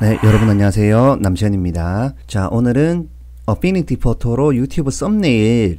네, 여러분 안녕하세요. 남시현입니다. 자, 오늘은 어피니티 포토로 유튜브 썸네일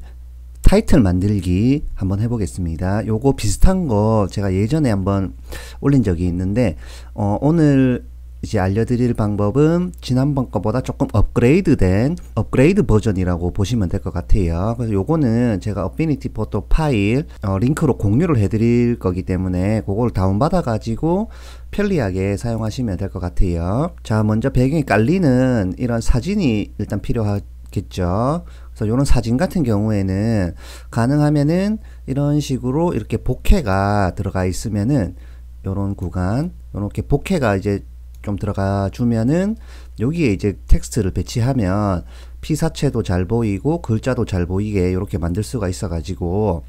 타이틀 만들기 한번 해보겠습니다. 요거 비슷한 거 제가 예전에 한번 올린 적이 있는데 어, 오늘 이제 알려드릴 방법은 지난번 거보다 조금 업그레이드 된 업그레이드 버전이라고 보시면 될 것 같아요. 그래서 요거는 제가 어피니티 포토 파일 어, 링크로 공유를 해드릴 거기 때문에 그걸 다운받아 가지고 편리하게 사용하시면 될 것 같아요. 자, 먼저 배경이 깔리는 이런 사진이 일단 필요하겠죠. 그래서 이런 사진 같은 경우에는 가능하면은 이런 식으로 이렇게 복해가 들어가 있으면은 이런 구간, 이렇게 복해가 이제 좀 들어가 주면은 여기에 이제 텍스트를 배치하면 피사체도 잘 보이고 글자도 잘 보이게 이렇게 만들 수가 있어 가지고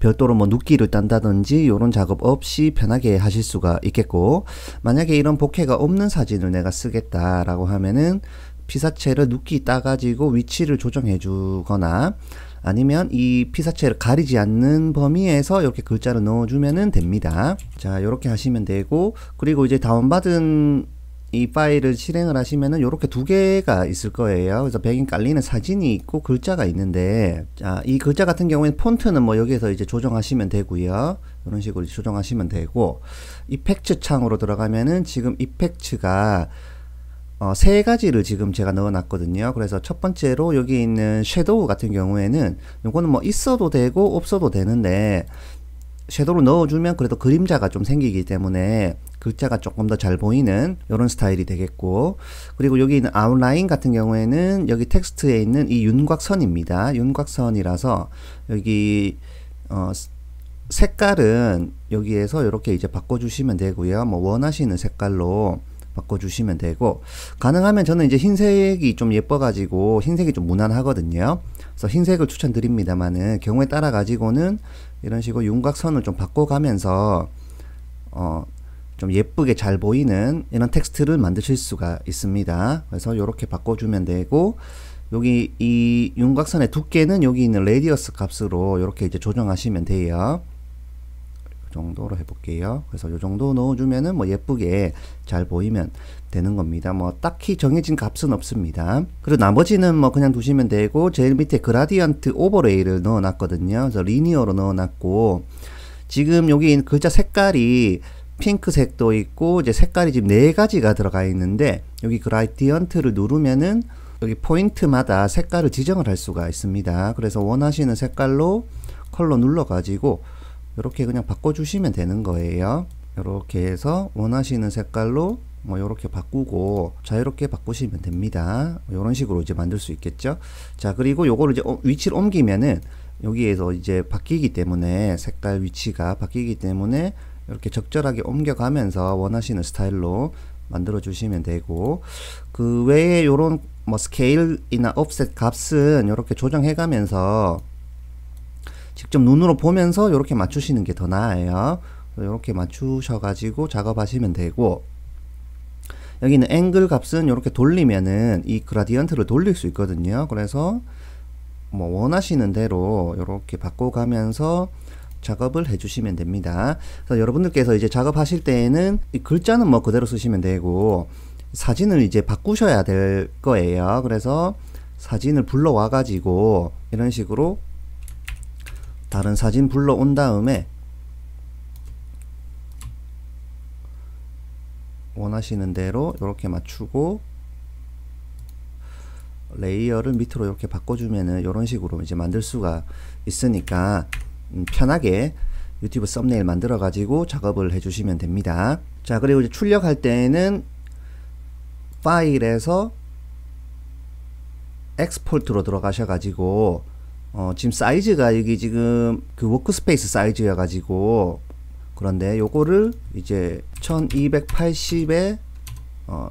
별도로 뭐 눕기를 딴다든지 이런 작업 없이 편하게 하실 수가 있겠고 만약에 이런 복해가 없는 사진을 내가 쓰겠다라고 하면은 피사체를 눕기 따가지고 위치를 조정해 주거나 아니면 이 피사체를 가리지 않는 범위에서 이렇게 글자를 넣어주면 됩니다. 자, 이렇게 하시면 되고, 그리고 이제 다운받은 이 파일을 실행을 하시면은 이렇게 두 개가 있을 거예요. 그래서 백인 깔리는 사진이 있고 글자가 있는데 자, 이 글자 같은 경우에는 폰트는 뭐 여기에서 이제 조정하시면 되고요. 이런 식으로 조정하시면 되고 이펙트 창으로 들어가면은 지금 이펙트가 어, 세 가지를 지금 제가 넣어놨거든요. 그래서 첫 번째로 여기 있는 섀도우 같은 경우에는 요거는 뭐 있어도 되고 없어도 되는데 섀도우를 넣어주면 그래도 그림자가 좀 생기기 때문에 글자가 조금 더 잘 보이는 이런 스타일이 되겠고 그리고 여기 있는 아웃라인 같은 경우에는 여기 텍스트에 있는 이 윤곽선입니다. 윤곽선이라서 여기 어, 색깔은 여기에서 이렇게 이제 바꿔주시면 되고요. 뭐 원하시는 색깔로 바꿔주시면 되고 가능하면 저는 이제 흰색이 좀 예뻐가지고 흰색이 좀 무난하거든요. 그래서 흰색을 추천드립니다만은 경우에 따라 가지고는 이런 식으로 윤곽선을 좀 바꿔가면서 어좀 예쁘게 잘 보이는 이런 텍스트를 만드실 수가 있습니다. 그래서 이렇게 바꿔주면 되고 여기 이 윤곽선의 두께는 여기 있는 레디어스 값으로 이렇게 이제 조정하시면 돼요. 이 정도로 해볼게요. 그래서 이 정도 넣어주면은 뭐 예쁘게 잘 보이면 되는 겁니다. 뭐 딱히 정해진 값은 없습니다. 그리고 나머지는 뭐 그냥 두시면 되고 제일 밑에 그라디언트 오버레이를 넣어놨거든요. 그래서 리니어로 넣어놨고 지금 여기 글자 색깔이 핑크색도 있고 이제 색깔이 지금 네 가지가 들어가 있는데 여기 그라디언트를 이 누르면은 여기 포인트마다 색깔을 지정을 할 수가 있습니다. 그래서 원하시는 색깔로 컬러 눌러가지고 이렇게 그냥 바꿔주시면 되는 거예요. 이렇게 해서 원하시는 색깔로 뭐 이렇게 바꾸고 자유롭게 바꾸시면 됩니다. 이런 식으로 이제 만들 수 있겠죠. 자 그리고 요거를 이제 어, 위치를 옮기면은 여기에서 이제 바뀌기 때문에 색깔 위치가 바뀌기 때문에 이렇게 적절하게 옮겨가면서 원하시는 스타일로 만들어 주시면 되고 그 외에 요런 뭐 스케일이나 o 셋 값은 이렇게 조정해 가면서 직접 눈으로 보면서 이렇게 맞추시는 게 더 나아요 이렇게 맞추셔 가지고 작업하시면 되고 여기는 앵글 값은 이렇게 돌리면은 이 그라디언트를 돌릴 수 있거든요 그래서 뭐 원하시는 대로 이렇게 바꿔가면서 작업을 해주시면 됩니다. 그래서 여러분들께서 이제 작업하실 때에는 글자는 뭐 그대로 쓰시면 되고 사진을 이제 바꾸셔야 될 거예요. 그래서 사진을 불러와 가지고 이런 식으로 다른 사진 불러온 다음에 원하시는 대로 이렇게 맞추고 레이어를 밑으로 이렇게 바꿔주면은 이런 식으로 이제 만들 수가 있으니까 음, 편하게 유튜브 썸네일 만들어 가지고 작업을 해 주시면 됩니다 자 그리고 이제 출력할 때는 에 파일에서 엑스포트로 들어가셔 가지고 어, 지금 사이즈가 여기 지금 그 워크스페이스 사이즈여 가지고 그런데 요거를 이제 1280에 어,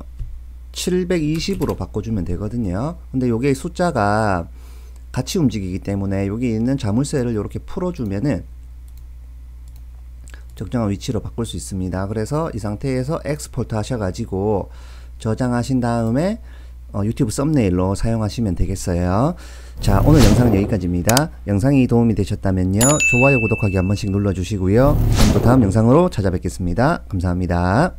720으로 바꿔주면 되거든요 근데 요게 숫자가 같이 움직이기 때문에 여기 있는 자물쇠를 이렇게 풀어주면은 적정한 위치로 바꿀 수 있습니다. 그래서 이 상태에서 엑스포트 하셔가지고 저장하신 다음에 어, 유튜브 썸네일로 사용하시면 되겠어요. 자 오늘 영상은 여기까지입니다. 영상이 도움이 되셨다면요. 좋아요 구독하기 한 번씩 눌러주시고요. 그럼 또 다음 영상으로 찾아뵙겠습니다. 감사합니다.